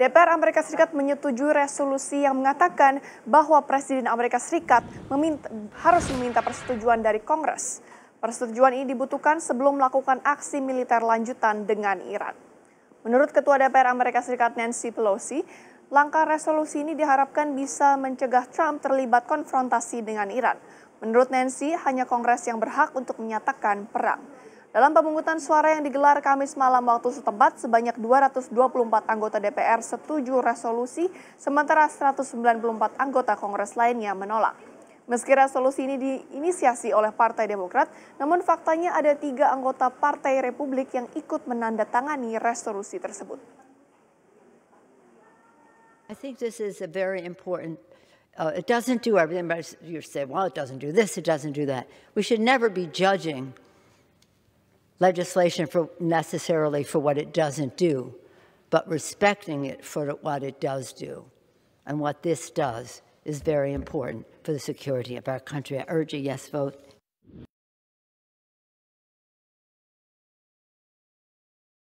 DPR Amerika Serikat menyetujui resolusi yang mengatakan bahwa Presiden Amerika Serikat meminta, harus meminta persetujuan dari Kongres. Persetujuan ini dibutuhkan sebelum melakukan aksi militer lanjutan dengan Iran. Menurut Ketua DPR Amerika Serikat Nancy Pelosi, langkah resolusi ini diharapkan bisa mencegah Trump terlibat konfrontasi dengan Iran. Menurut Nancy, hanya Kongres yang berhak untuk menyatakan perang. Dalam pemungutan suara yang digelar Kamis malam waktu setempat, sebanyak 224 anggota DPR setuju resolusi, sementara 194 anggota Kongres lainnya menolak. Meski resolusi ini diinisiasi oleh Partai Demokrat, namun faktanya ada tiga anggota Partai Republik yang ikut menandatangani resolusi tersebut. I think this is a very important Uh, it doesn't do everything, but you say, well, it doesn't do this, it doesn't do that. We should never be judging legislation for necessarily for what it doesn't do, but respecting it for what it does do. And what this does is very important for the security of our country. I urge a yes vote